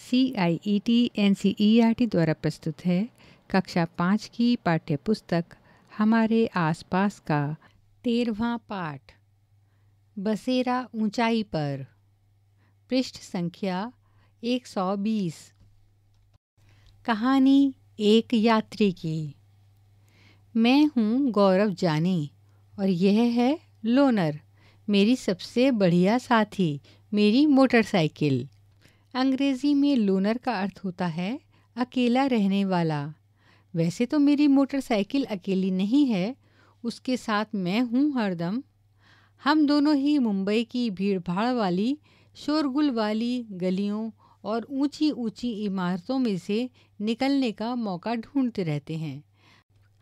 C I E T N C E R T द्वारा प्रस्तुत है कक्षा पाँच की पाठ्य पुस्तक हमारे आसपास का तेरहवा पाठ बसेरा ऊंचाई पर पृष्ठ संख्या 120 कहानी एक यात्री की मैं हूँ गौरव जानी और यह है लोनर मेरी सबसे बढ़िया साथी मेरी मोटरसाइकिल अंग्रेजी में लोनर का अर्थ होता है अकेला रहने वाला वैसे तो मेरी मोटरसाइकिल अकेली नहीं है उसके साथ मैं हूँ हरदम हम दोनों ही मुंबई की भीड़भाड़ वाली शोरगुल वाली गलियों और ऊंची ऊंची इमारतों में से निकलने का मौका ढूंढते रहते हैं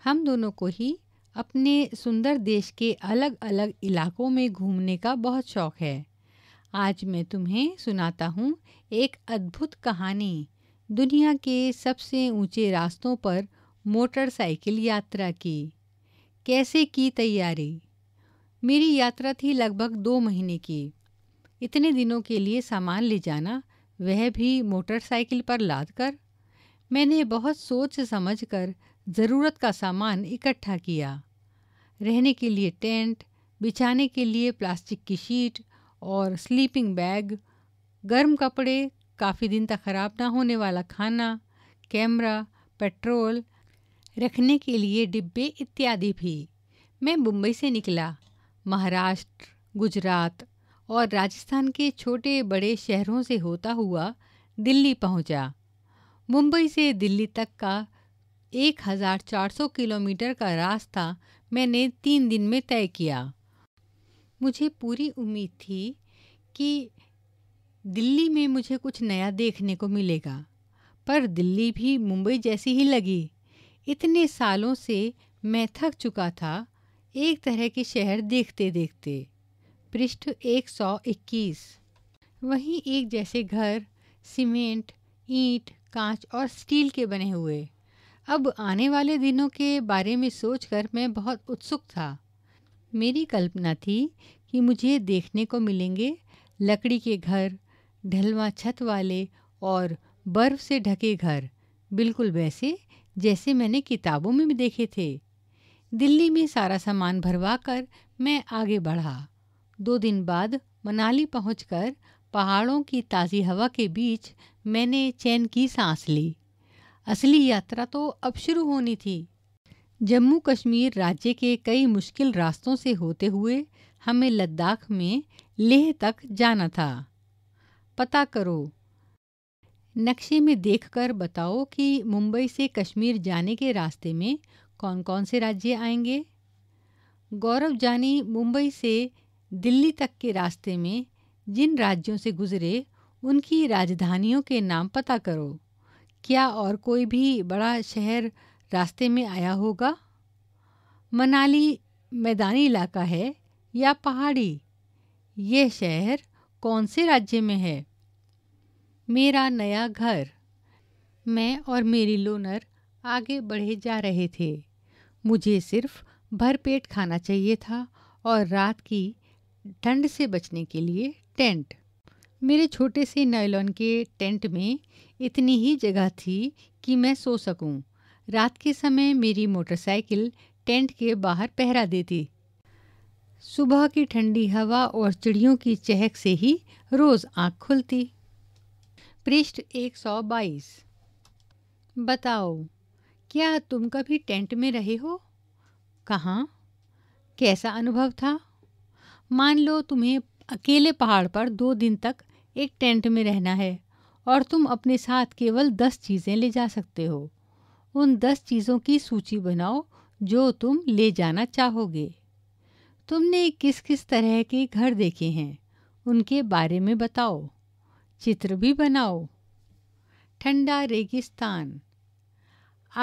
हम दोनों को ही अपने सुंदर देश के अलग अलग इलाकों में घूमने का बहुत शौक है आज मैं तुम्हें सुनाता हूँ एक अद्भुत कहानी दुनिया के सबसे ऊंचे रास्तों पर मोटरसाइकिल यात्रा की कैसे की तैयारी मेरी यात्रा थी लगभग दो महीने की इतने दिनों के लिए सामान ले जाना वह भी मोटरसाइकिल पर लाद कर मैंने बहुत सोच समझ कर ज़रूरत का सामान इकट्ठा किया रहने के लिए टेंट बिछाने के लिए प्लास्टिक की शीट और स्लीपिंग बैग गर्म कपड़े काफ़ी दिन तक ख़राब ना होने वाला खाना कैमरा पेट्रोल रखने के लिए डिब्बे इत्यादि भी मैं मुंबई से निकला महाराष्ट्र गुजरात और राजस्थान के छोटे बड़े शहरों से होता हुआ दिल्ली पहुंचा। मुंबई से दिल्ली तक का 1400 किलोमीटर का रास्ता मैंने तीन दिन में तय किया मुझे पूरी उम्मीद थी कि दिल्ली में मुझे कुछ नया देखने को मिलेगा पर दिल्ली भी मुंबई जैसी ही लगी इतने सालों से मैं थक चुका था एक तरह के शहर देखते देखते पृष्ठ 121 वहीं एक जैसे घर सीमेंट ईंट कांच और स्टील के बने हुए अब आने वाले दिनों के बारे में सोचकर मैं बहुत उत्सुक था मेरी कल्पना थी कि मुझे देखने को मिलेंगे लकड़ी के घर ढलवा छत वाले और बर्फ से ढके घर बिल्कुल वैसे जैसे मैंने किताबों में भी देखे थे दिल्ली में सारा सामान भरवा कर मैं आगे बढ़ा दो दिन बाद मनाली पहुँच पहाड़ों की ताज़ी हवा के बीच मैंने चैन की सांस ली असली यात्रा तो अब शुरू होनी थी जम्मू कश्मीर राज्य के कई मुश्किल रास्तों से होते हुए हमें लद्दाख में लेह तक जाना था पता करो नक्शे में देखकर बताओ कि मुंबई से कश्मीर जाने के रास्ते में कौन कौन से राज्य आएंगे गौरव जानी मुंबई से दिल्ली तक के रास्ते में जिन राज्यों से गुजरे उनकी राजधानियों के नाम पता करो क्या और कोई भी बड़ा शहर रास्ते में आया होगा मनाली मैदानी इलाका है या पहाड़ी यह शहर कौन से राज्य में है मेरा नया घर मैं और मेरी लोनर आगे बढ़े जा रहे थे मुझे सिर्फ भरपेट खाना चाहिए था और रात की ठंड से बचने के लिए टेंट मेरे छोटे से नायलॉन के टेंट में इतनी ही जगह थी कि मैं सो सकूं। रात के समय मेरी मोटरसाइकिल टेंट के बाहर पहरा देती सुबह की ठंडी हवा और चिड़ियों की चहक से ही रोज आँख खुलती पृष्ठ 122 बताओ क्या तुम कभी टेंट में रहे हो कहाँ कैसा अनुभव था मान लो तुम्हें अकेले पहाड़ पर दो दिन तक एक टेंट में रहना है और तुम अपने साथ केवल दस चीज़ें ले जा सकते हो उन दस चीज़ों की सूची बनाओ जो तुम ले जाना चाहोगे तुमने किस किस तरह के घर देखे हैं उनके बारे में बताओ चित्र भी बनाओ ठंडा रेगिस्तान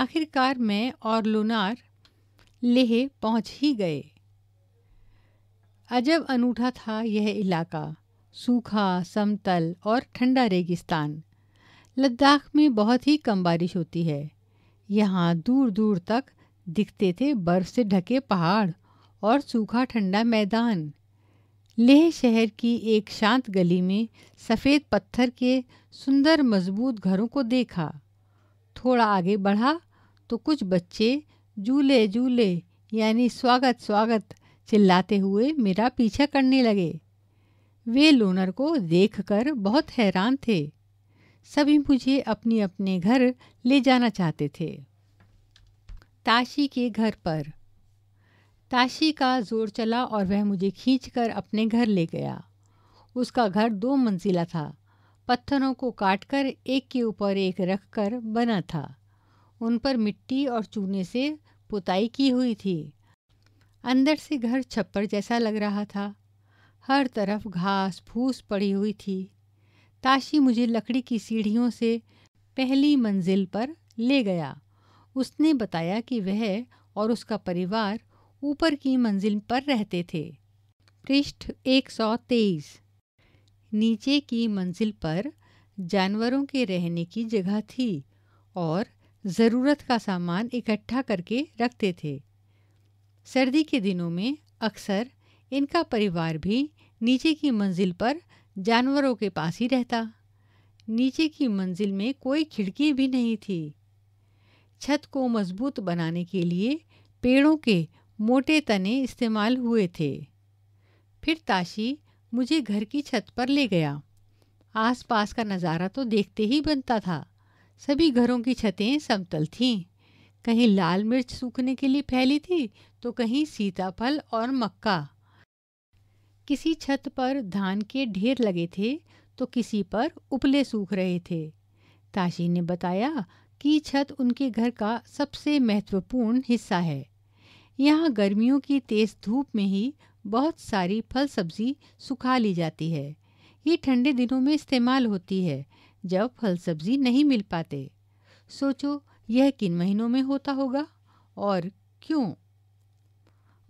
आखिरकार मैं और लुनार लेह पहुंच ही गए अजब अनूठा था यह इलाका सूखा समतल और ठंडा रेगिस्तान लद्दाख में बहुत ही कम बारिश होती है यहाँ दूर दूर तक दिखते थे बर्फ से ढके पहाड़ और सूखा ठंडा मैदान लेह शहर की एक शांत गली में सफ़ेद पत्थर के सुंदर मजबूत घरों को देखा थोड़ा आगे बढ़ा तो कुछ बच्चे झूले झूले यानी स्वागत स्वागत चिल्लाते हुए मेरा पीछा करने लगे वे लोनर को देखकर बहुत हैरान थे सभी मुझे अपने अपने घर ले जाना चाहते थे ताशी के घर पर ताशी का जोर चला और वह मुझे खींचकर अपने घर ले गया उसका घर दो मंजिला था पत्थरों को काटकर एक के ऊपर एक रखकर बना था उन पर मिट्टी और चूने से पुताई की हुई थी अंदर से घर छप्पर जैसा लग रहा था हर तरफ घास फूस पड़ी हुई थी ताशी मुझे लकड़ी की सीढ़ियों से पहली मंजिल पर ले गया उसने बताया कि वह और उसका परिवार ऊपर की मंजिल पर रहते थे पृष्ठ 123 नीचे की मंजिल पर जानवरों के रहने की जगह थी और ज़रूरत का सामान इकट्ठा करके रखते थे सर्दी के दिनों में अक्सर इनका परिवार भी नीचे की मंजिल पर जानवरों के पास ही रहता नीचे की मंजिल में कोई खिड़की भी नहीं थी छत को मजबूत बनाने के लिए पेड़ों के मोटे तने इस्तेमाल हुए थे फिर ताशी मुझे घर की छत पर ले गया आसपास का नज़ारा तो देखते ही बनता था सभी घरों की छतें समतल थीं कहीं लाल मिर्च सूखने के लिए फैली थी तो कहीं सीताफल और मक्का किसी छत पर धान के ढेर लगे थे तो किसी पर उपले सूख रहे थे ताशी ने बताया कि छत उनके घर का सबसे महत्वपूर्ण हिस्सा है यहाँ गर्मियों की तेज़ धूप में ही बहुत सारी फल सब्जी सुखा ली जाती है ये ठंडे दिनों में इस्तेमाल होती है जब फल सब्जी नहीं मिल पाते सोचो यह किन महीनों में होता होगा और क्यों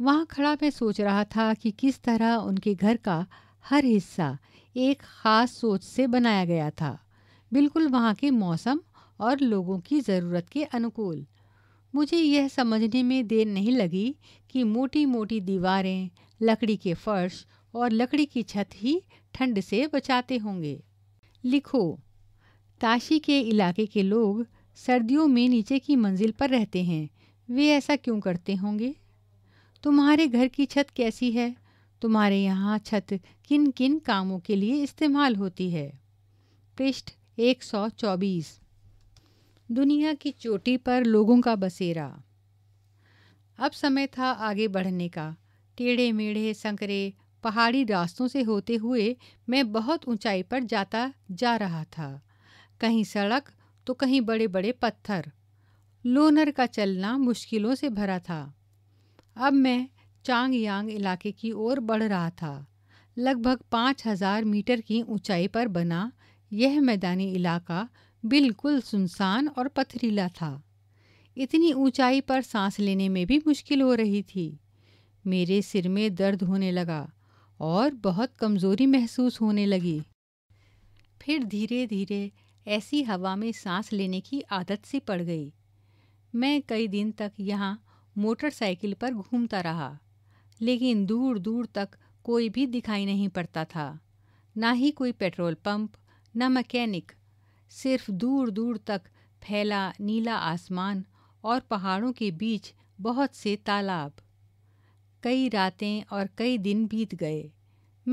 वहाँ खड़ा मैं सोच रहा था कि किस तरह उनके घर का हर हिस्सा एक ख़ास सोच से बनाया गया था बिल्कुल वहाँ के मौसम और लोगों की ज़रूरत के अनुकूल मुझे यह समझने में देर नहीं लगी कि मोटी मोटी दीवारें लकड़ी के फर्श और लकड़ी की छत ही ठंड से बचाते होंगे लिखो ताशी के इलाके के लोग सर्दियों में नीचे की मंजिल पर रहते हैं वे ऐसा क्यों करते होंगे तुम्हारे घर की छत कैसी है तुम्हारे यहाँ छत किन किन कामों के लिए इस्तेमाल होती है पृष्ठ एक सौ चौबीस दुनिया की चोटी पर लोगों का बसेरा अब समय था आगे बढ़ने का टेढ़े मेढ़े संकरे पहाड़ी रास्तों से होते हुए मैं बहुत ऊंचाई पर जाता जा रहा था कहीं सड़क तो कहीं बड़े बड़े पत्थर लोनर का चलना मुश्किलों से भरा था अब मैं चांग यांग इलाके की ओर बढ़ रहा था लगभग पाँच हज़ार मीटर की ऊंचाई पर बना यह मैदानी इलाका बिल्कुल सुनसान और पथरीला था इतनी ऊंचाई पर सांस लेने में भी मुश्किल हो रही थी मेरे सिर में दर्द होने लगा और बहुत कमज़ोरी महसूस होने लगी फिर धीरे धीरे ऐसी हवा में सांस लेने की आदत सी पड़ गई मैं कई दिन तक यहाँ मोटरसाइकिल पर घूमता रहा लेकिन दूर दूर तक कोई भी दिखाई नहीं पड़ता था ना ही कोई पेट्रोल पंप ना मैकेनिक सिर्फ दूर दूर तक फैला नीला आसमान और पहाड़ों के बीच बहुत से तालाब कई रातें और कई दिन बीत गए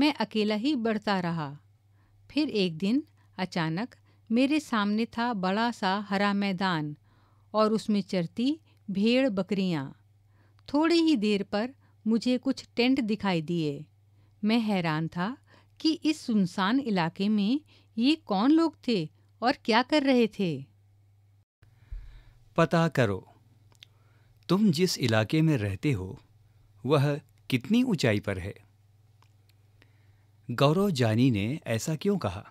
मैं अकेला ही बढ़ता रहा फिर एक दिन अचानक मेरे सामने था बड़ा सा हरा मैदान और उसमें चरती भेड़ बकरियाँ थोड़ी ही देर पर मुझे कुछ टेंट दिखाई दिए मैं हैरान था कि इस सुनसान इलाके में ये कौन लोग थे और क्या कर रहे थे पता करो तुम जिस इलाके में रहते हो वह कितनी ऊंचाई पर है गौरव जानी ने ऐसा क्यों कहा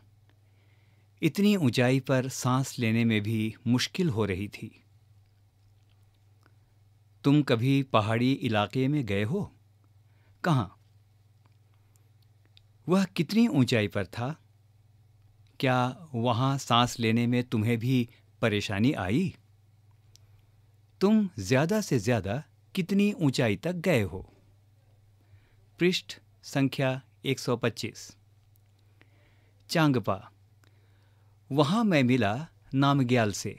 इतनी ऊंचाई पर सांस लेने में भी मुश्किल हो रही थी तुम कभी पहाड़ी इलाके में गए हो कहा वह कितनी ऊंचाई पर था क्या वहां सांस लेने में तुम्हें भी परेशानी आई तुम ज्यादा से ज्यादा कितनी ऊंचाई तक गए हो पृष्ठ संख्या 125 चांगपा वहां मैं मिला नामग्याल से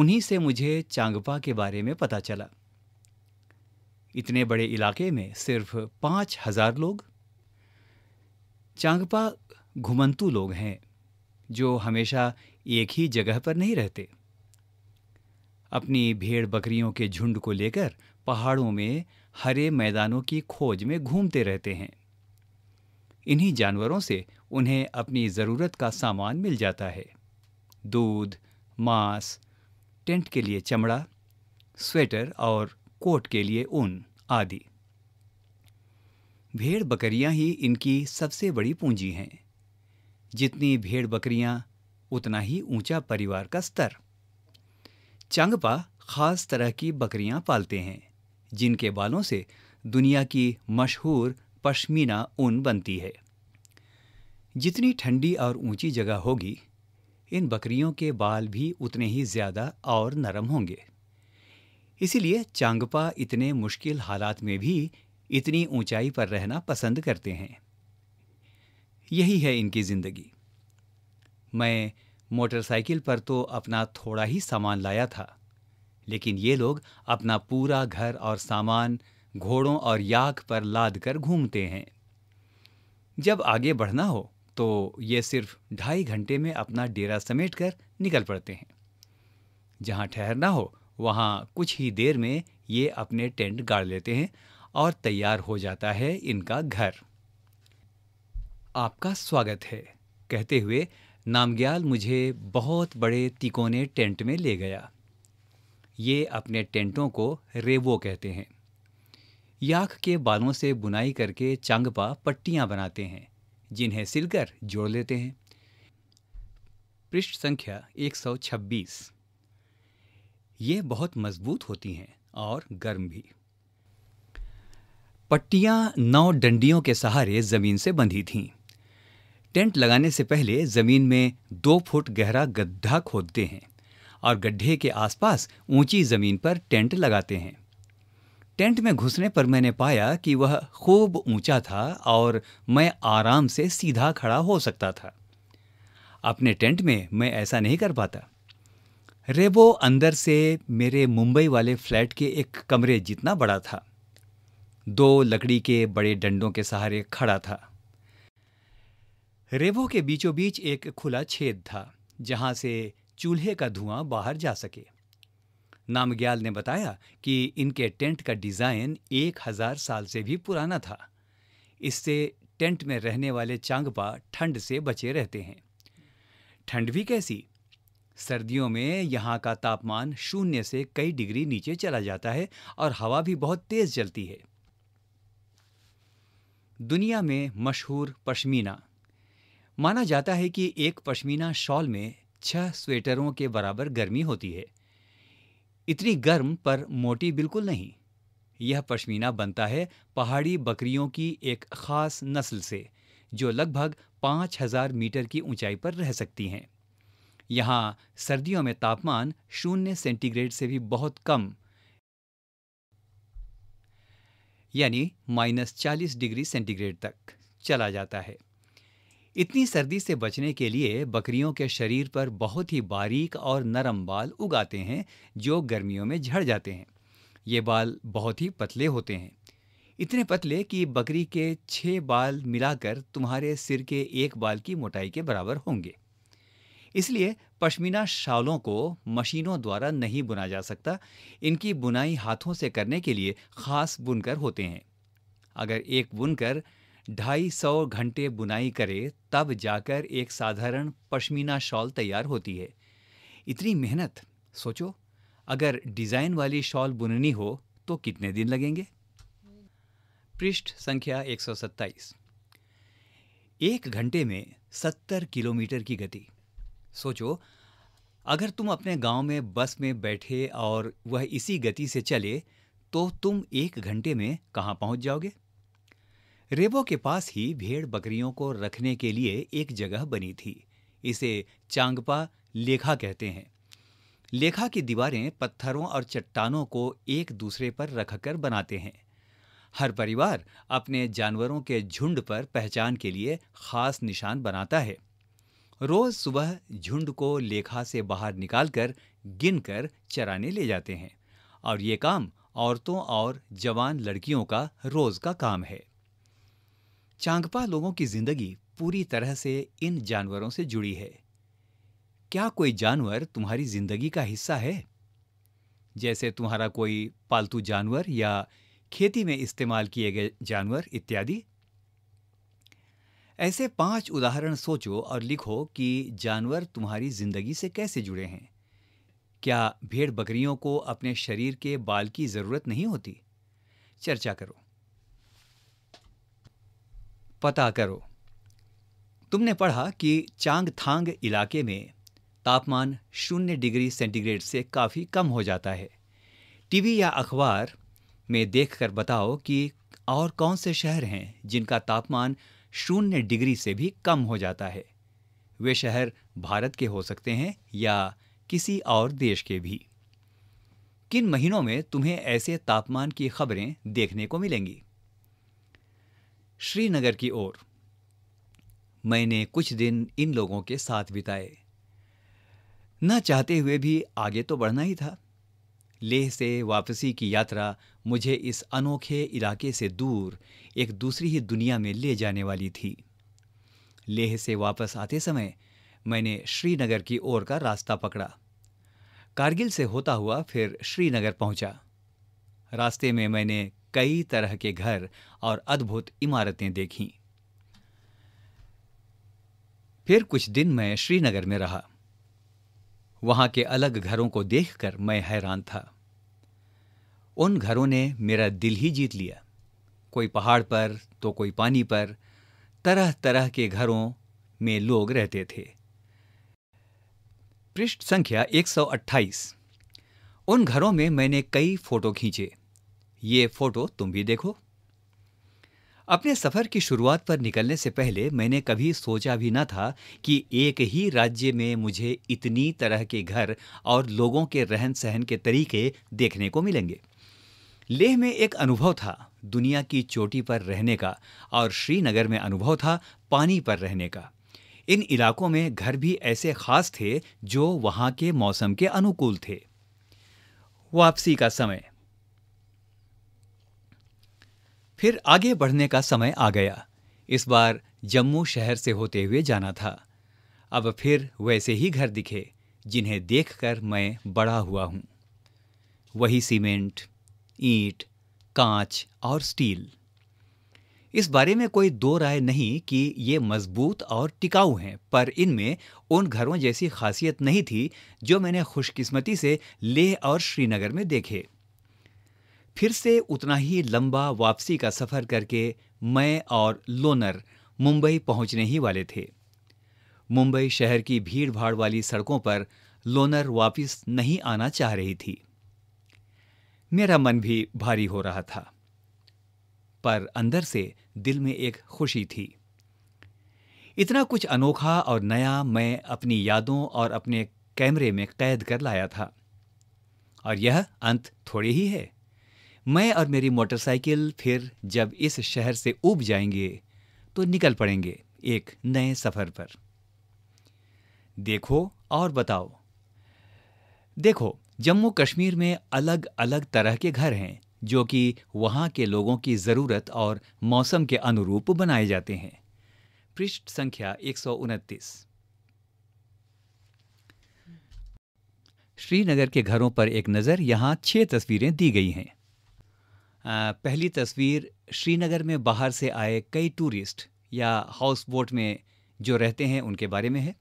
उन्हीं से मुझे चांगपा के बारे में पता चला इतने बड़े इलाके में सिर्फ पांच हजार लोग चांगपा घुमंतु लोग हैं जो हमेशा एक ही जगह पर नहीं रहते अपनी भेड़ बकरियों के झुंड को लेकर पहाड़ों में हरे मैदानों की खोज में घूमते रहते हैं इन्हीं जानवरों से उन्हें अपनी ज़रूरत का सामान मिल जाता है दूध मांस टेंट के लिए चमड़ा स्वेटर और कोट के लिए ऊन आदि भेड़ बकरियां ही इनकी सबसे बड़ी पूंजी हैं जितनी भेड़ बकरियां उतना ही ऊंचा परिवार का स्तर चांगपा खास तरह की बकरियां पालते हैं जिनके बालों से दुनिया की मशहूर पश्मीना ऊन बनती है जितनी ठंडी और ऊंची जगह होगी इन बकरियों के बाल भी उतने ही ज़्यादा और नरम होंगे इसीलिए चांगपा इतने मुश्किल हालात में भी इतनी ऊंचाई पर रहना पसंद करते हैं यही है इनकी ज़िंदगी मैं मोटरसाइकिल पर तो अपना थोड़ा ही सामान लाया था लेकिन ये लोग अपना पूरा घर और सामान घोड़ों और याक पर लाद कर घूमते हैं जब आगे बढ़ना हो तो ये सिर्फ ढाई घंटे में अपना डेरा समेट कर निकल पड़ते हैं जहाँ ठहरना हो वहाँ कुछ ही देर में ये अपने टेंट गाड़ लेते हैं और तैयार हो जाता है इनका घर आपका स्वागत है कहते हुए नामग्याल मुझे बहुत बड़े तिकोने टेंट में ले गया ये अपने टेंटों को रेवो कहते हैं याक के बालों से बुनाई करके चांगपा पट्टियाँ बनाते हैं जिन्हें सिलकर जोड़ लेते हैं पृष्ठ संख्या 126 ये बहुत मजबूत होती हैं और गर्म भी पट्टियाँ नौ डंडियों के सहारे ज़मीन से बंधी थीं टेंट लगाने से पहले ज़मीन में दो फुट गहरा गड्ढा खोदते हैं और गड्ढे के आसपास ऊंची ज़मीन पर टेंट लगाते हैं टेंट में घुसने पर मैंने पाया कि वह खूब ऊंचा था और मैं आराम से सीधा खड़ा हो सकता था अपने टेंट में मैं ऐसा नहीं कर पाता रेबो अंदर से मेरे मुंबई वाले फ्लैट के एक कमरे जितना बड़ा था दो लकड़ी के बड़े डंडों के सहारे खड़ा था रेवों के बीचों बीच एक खुला छेद था जहां से चूल्हे का धुआं बाहर जा सके नामग्याल ने बताया कि इनके टेंट का डिज़ाइन एक हजार साल से भी पुराना था इससे टेंट में रहने वाले चांगपा ठंड से बचे रहते हैं ठंड भी कैसी सर्दियों में यहाँ का तापमान शून्य से कई डिग्री नीचे चला जाता है और हवा भी बहुत तेज चलती है दुनिया में मशहूर पश्मीना माना जाता है कि एक पश्मीना शॉल में छह स्वेटरों के बराबर गर्मी होती है इतनी गर्म पर मोटी बिल्कुल नहीं यह पश्मीना बनता है पहाड़ी बकरियों की एक खास नस्ल से जो लगभग पाँच हजार मीटर की ऊंचाई पर रह सकती हैं यहाँ सर्दियों में तापमान शून्य सेंटीग्रेड से भी बहुत कम यानी माइनस चालीस डिग्री सेंटीग्रेड तक चला जाता है इतनी सर्दी से बचने के लिए बकरियों के शरीर पर बहुत ही बारीक और नरम बाल उगाते हैं जो गर्मियों में झड़ जाते हैं ये बाल बहुत ही पतले होते हैं इतने पतले कि बकरी के छः बाल मिलाकर तुम्हारे सिर के एक बाल की मोटाई के बराबर होंगे इसलिए पश्मीना शालों को मशीनों द्वारा नहीं बुना जा सकता इनकी बुनाई हाथों से करने के लिए ख़ास बुनकर होते हैं अगर एक बुनकर ढाई सौ घंटे बुनाई करे तब जाकर एक साधारण पश्मीना शॉल तैयार होती है इतनी मेहनत सोचो अगर डिज़ाइन वाली शॉल बुननी हो तो कितने दिन लगेंगे पृष्ठ संख्या 127 एक घंटे में 70 किलोमीटर की गति सोचो अगर तुम अपने गांव में बस में बैठे और वह इसी गति से चले तो तुम एक घंटे में कहाँ पहुंच जाओगे रेबो के पास ही भेड़ बकरियों को रखने के लिए एक जगह बनी थी इसे चांगपा लेखा कहते हैं लेखा की दीवारें पत्थरों और चट्टानों को एक दूसरे पर रखकर बनाते हैं हर परिवार अपने जानवरों के झुंड पर पहचान के लिए खास निशान बनाता है रोज सुबह झुंड को लेखा से बाहर निकालकर गिनकर चराने ले जाते हैं और ये काम औरतों और जवान लड़कियों का रोज का काम है चांगपा लोगों की जिंदगी पूरी तरह से इन जानवरों से जुड़ी है क्या कोई जानवर तुम्हारी जिंदगी का हिस्सा है जैसे तुम्हारा कोई पालतू जानवर या खेती में इस्तेमाल किए गए जानवर इत्यादि ऐसे पांच उदाहरण सोचो और लिखो कि जानवर तुम्हारी जिंदगी से कैसे जुड़े हैं क्या भेड़ बकरियों को अपने शरीर के बाल की जरूरत नहीं होती चर्चा करो पता करो तुमने पढ़ा कि चांगथांग इलाके में तापमान शून्य डिग्री सेंटीग्रेड से काफ़ी कम हो जाता है टीवी या अखबार में देखकर बताओ कि और कौन से शहर हैं जिनका तापमान शून्य डिग्री से भी कम हो जाता है वे शहर भारत के हो सकते हैं या किसी और देश के भी किन महीनों में तुम्हें ऐसे तापमान की खबरें देखने को मिलेंगी श्रीनगर की ओर मैंने कुछ दिन इन लोगों के साथ बिताए न चाहते हुए भी आगे तो बढ़ना ही था लेह से वापसी की यात्रा मुझे इस अनोखे इलाके से दूर एक दूसरी ही दुनिया में ले जाने वाली थी लेह से वापस आते समय मैंने श्रीनगर की ओर का रास्ता पकड़ा कारगिल से होता हुआ फिर श्रीनगर पहुंचा रास्ते में मैंने कई तरह के घर और अद्भुत इमारतें देखी फिर कुछ दिन मैं श्रीनगर में रहा वहां के अलग घरों को देखकर मैं हैरान था उन घरों ने मेरा दिल ही जीत लिया कोई पहाड़ पर तो कोई पानी पर तरह तरह के घरों में लोग रहते थे पृष्ठ संख्या 128 उन घरों में मैंने कई फोटो खींचे ये फोटो तुम भी देखो अपने सफर की शुरुआत पर निकलने से पहले मैंने कभी सोचा भी ना था कि एक ही राज्य में मुझे इतनी तरह के घर और लोगों के रहन सहन के तरीके देखने को मिलेंगे लेह में एक अनुभव था दुनिया की चोटी पर रहने का और श्रीनगर में अनुभव था पानी पर रहने का इन इलाकों में घर भी ऐसे खास थे जो वहाँ के मौसम के अनुकूल थे वापसी का समय फिर आगे बढ़ने का समय आ गया इस बार जम्मू शहर से होते हुए जाना था अब फिर वैसे ही घर दिखे जिन्हें देखकर मैं बड़ा हुआ हूँ वही सीमेंट ईंट कांच और स्टील इस बारे में कोई दो राय नहीं कि ये मजबूत और टिकाऊ हैं पर इनमें उन घरों जैसी खासियत नहीं थी जो मैंने खुशकिस्मती से लेह और श्रीनगर में देखे फिर से उतना ही लंबा वापसी का सफ़र करके मैं और लोनर मुंबई पहुंचने ही वाले थे मुंबई शहर की भीड़ भाड़ वाली सड़कों पर लोनर वापस नहीं आना चाह रही थी मेरा मन भी भारी हो रहा था पर अंदर से दिल में एक खुशी थी इतना कुछ अनोखा और नया मैं अपनी यादों और अपने कैमरे में कैद कर लाया था और यह अंत थोड़ी ही है मैं और मेरी मोटरसाइकिल फिर जब इस शहर से उब जाएंगे तो निकल पड़ेंगे एक नए सफ़र पर देखो और बताओ देखो जम्मू कश्मीर में अलग अलग तरह के घर हैं जो कि वहां के लोगों की ज़रूरत और मौसम के अनुरूप बनाए जाते हैं पृष्ठ संख्या एक श्रीनगर के घरों पर एक नज़र यहाँ छह तस्वीरें दी गई हैं पहली तस्वीर श्रीनगर में बाहर से आए कई टूरिस्ट या हाउस बोट में जो रहते हैं उनके बारे में है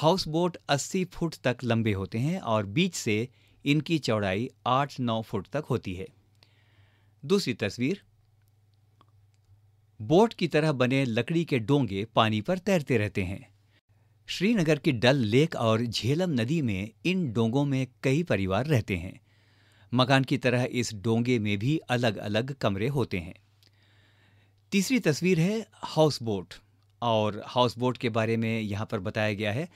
हाउस बोट 80 फुट तक लंबे होते हैं और बीच से इनकी चौड़ाई 8-9 फुट तक होती है दूसरी तस्वीर बोट की तरह बने लकड़ी के डोंगे पानी पर तैरते रहते हैं श्रीनगर की डल लेक और झेलम नदी में इन डोंगों में कई परिवार रहते हैं मकान की तरह इस डोंगे में भी अलग अलग कमरे होते हैं तीसरी तस्वीर है हाउस बोट और हाउस बोट के बारे में यहाँ पर बताया गया है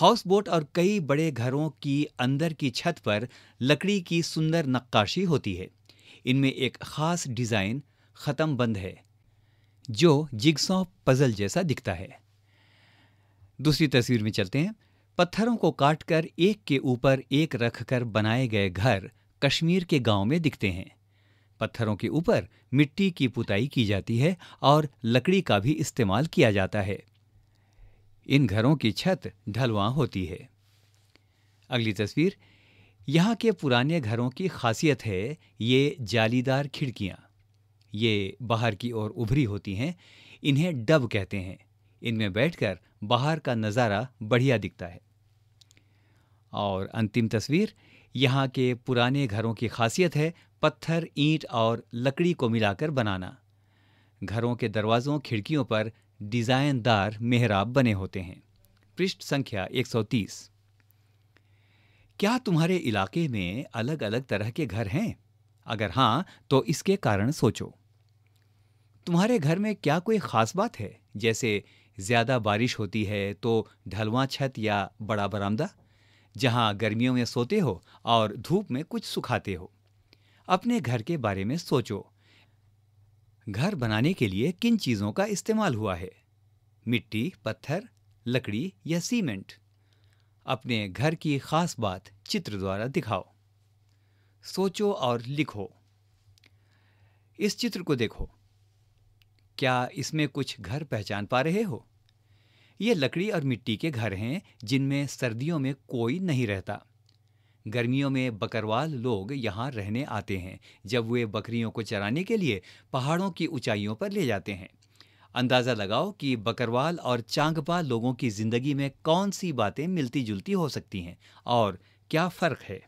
हाउस बोट और कई बड़े घरों की अंदर की छत पर लकड़ी की सुंदर नक्काशी होती है इनमें एक ख़ास डिज़ाइन ख़त्म बंद है जो जिगसों पज़ल जैसा दिखता है दूसरी तस्वीर में चलते हैं पत्थरों को काटकर एक के ऊपर एक रखकर बनाए गए घर कश्मीर के गांव में दिखते हैं पत्थरों के ऊपर मिट्टी की पुताई की जाती है और लकड़ी का भी इस्तेमाल किया जाता है इन घरों की छत ढलवा होती है अगली तस्वीर यहाँ के पुराने घरों की खासियत है ये जालीदार खिड़कियाँ ये बाहर की ओर उभरी होती हैं इन्हें डब कहते हैं इनमें बैठकर बाहर का नज़ारा बढ़िया दिखता है और अंतिम तस्वीर यहाँ के पुराने घरों की खासियत है पत्थर ईंट और लकड़ी को मिलाकर बनाना घरों के दरवाज़ों खिड़कियों पर डिज़ाइनदार मेहराब बने होते हैं पृष्ठ संख्या 130 क्या तुम्हारे इलाके में अलग अलग तरह के घर हैं अगर हाँ तो इसके कारण सोचो तुम्हारे घर में क्या कोई ख़ास बात है जैसे ज़्यादा बारिश होती है तो ढलवा छत या बड़ा बरामदा जहां गर्मियों में सोते हो और धूप में कुछ सुखाते हो अपने घर के बारे में सोचो घर बनाने के लिए किन चीज़ों का इस्तेमाल हुआ है मिट्टी पत्थर लकड़ी या सीमेंट अपने घर की खास बात चित्र द्वारा दिखाओ सोचो और लिखो इस चित्र को देखो क्या इसमें कुछ घर पहचान पा रहे हो ये लकड़ी और मिट्टी के घर हैं जिनमें सर्दियों में कोई नहीं रहता गर्मियों में बकरवाल लोग यहाँ रहने आते हैं जब वे बकरियों को चराने के लिए पहाड़ों की ऊंचाइयों पर ले जाते हैं अंदाज़ा लगाओ कि बकरवाल और चांगपा लोगों की ज़िंदगी में कौन सी बातें मिलती जुलती हो सकती हैं और क्या फ़र्क है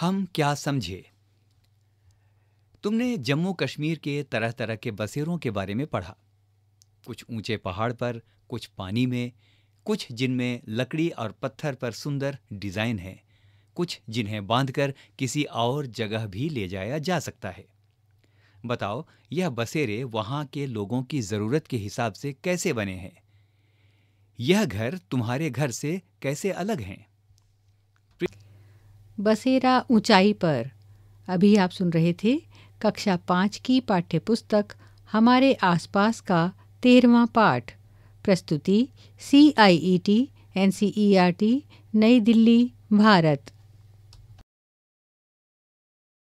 हम क्या समझे तुमने जम्मू कश्मीर के तरह तरह के बसेरों के बारे में पढ़ा कुछ ऊंचे पहाड़ पर कुछ पानी में कुछ जिनमें लकड़ी और पत्थर पर सुंदर डिज़ाइन है कुछ जिन्हें बांधकर किसी और जगह भी ले जाया जा सकता है बताओ यह बसेरे वहाँ के लोगों की ज़रूरत के हिसाब से कैसे बने हैं यह घर तुम्हारे घर से कैसे अलग हैं बसेरा ऊंचाई पर अभी आप सुन रहे थे कक्षा पाँच की पाठ्य पुस्तक हमारे आसपास का तेरवा पाठ प्रस्तुति C I E T N C E R T New Delhi Bharat